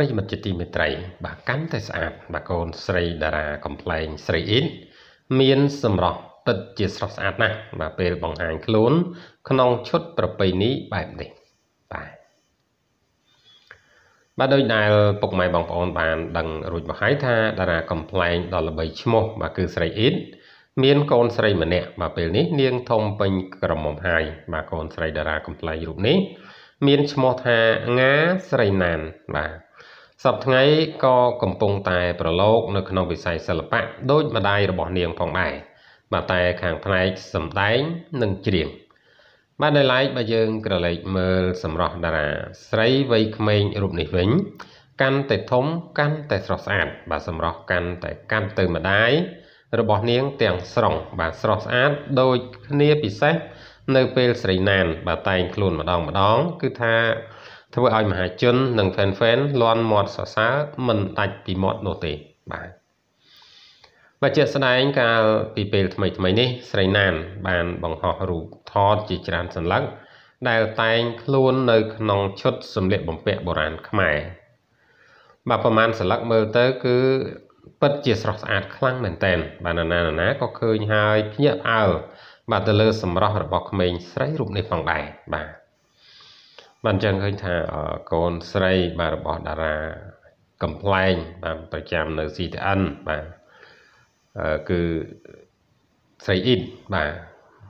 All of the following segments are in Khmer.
ប្រិយមិត្តជាទីមេត្រី បាទកាន់តែស្អាត បាទកូនស្រីតារាកំ pl ែងស្រីអ៊ីនមានសម្រស់ពិតជាស្រស់ស្អាតណាស់បាទពេលបង្ហាញខ្លួន ក្នុងឈុតប្រពៃណីបែបនេះបាទបាទដោយដែលពុកម៉ែបងប្អូនបានដឹងរួចមកហើយថាតារាកំ pl ែងដល់ល្បីឈ្មោះ បាទគឺស្រីអ៊ីនមានកូនស្រីម្នាក់បាទពេលនេះនាងធំពេញក្រមុំហើយបាទកូនស្រីតារាកំ pl ែងរូបនេះ មានឈ្មោះថាងាស្រីណានបាទសពថ្ងៃក៏កំពុងតែប្រឡូកនៅក្នុងវិស័យសិល្បៈដូចម្ដាយរបស់នាងផងដែរបាទតែខាងផ្នែកសម្ដែងនិងច្រៀងបាទនៅឡែកបើយើងក្រឡេកមើលសម្រស់តារាស្រីវ័យក្មេងរូបនេះវិញ កាន់តែធំកាន់តែស្រស់ស្អាតបាទសម្រស់កាន់តែកាន់ទៅម្ដាយរបស់នាងទាំងស្រុងបាទស្រស់ស្អាតដូចគ្នាពិសេសនៅពេលស្រីណាន បាទតែងខ្លួនម្ដងម្ដងគឺថាធ្វើឲ្យមហាជននិង Fan Fan លន់មាត់សរសើរមិនដាច់ពីមាត់នោះទេបាទបាទជាក់ស្ដែងកាលពីពេលថ្មីថ្មីនេះស្រីណាន បានបង្ហោះរូបថតជាច្រើនសន្លឹក ដែលតែង ខ្លួននៅក្នុងឈុតសម្លៀកបំពាក់បុរាណខ្មែរបាទប្រហែលសន្លឹកមើលទៅ គឺ ពិតជាស្រស់ស្អាតខ្លាំងមែនតែនបាទណានាណាក៏ឃើញហើយភ្ញាក់ផ្អើលបាទទៅលើសម្រស់របស់ក្មេងស្រីរូបនេះផងដែរបាទបានចឹងឃើញថាកូនស្រីបាទរបស់តារាកំប្លែងបាទប្រចាំនៅ CTN បាទគឺស្រីអ៊ីតបាទ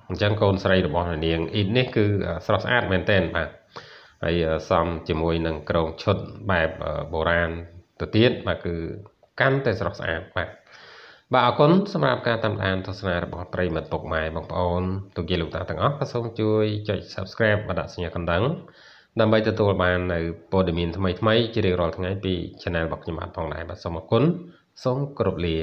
អញ្ចឹងកូនស្រីរបស់នាងអ៊ីតនេះគឺស្រស់ស្អាតមែនទែនបាទហើយសំជាមួយនឹងក្រងឈុតបែបបុរាណទៅទៀតបាទគឺកាន់តែស្រស់ស្អាតបាទបាទអរគុណសម្រាប់ការតាមដានទស្សនារបស់ប្រិមត្តពុកម៉ែបងប្អូនទូជាលោកតាទាំងអស់ក៏សូមជួយចុច Subscribe បណ្ដាក់សញ្ញាកណ្ដឹងដើម្បីទទួលបាននៅព័ត៌មានថ្មីៗជារៀងរាល់ថ្ងៃពី Channel របស់ខ្ញុំបាទផងដែរបាទសូមអរគុណសូមគោរពលា